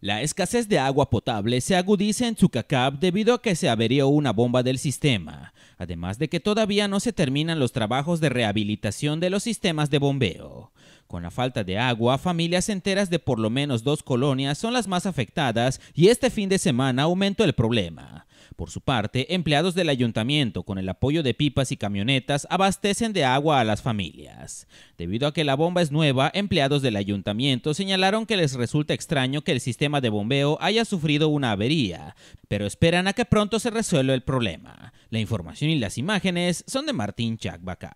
La escasez de agua potable se agudiza en Tsukakab debido a que se averió una bomba del sistema, además de que todavía no se terminan los trabajos de rehabilitación de los sistemas de bombeo. Con la falta de agua, familias enteras de por lo menos dos colonias son las más afectadas y este fin de semana aumentó el problema. Por su parte, empleados del ayuntamiento, con el apoyo de pipas y camionetas, abastecen de agua a las familias. Debido a que la bomba es nueva, empleados del ayuntamiento señalaron que les resulta extraño que el sistema de bombeo haya sufrido una avería, pero esperan a que pronto se resuelva el problema. La información y las imágenes son de Martín Chacbacá.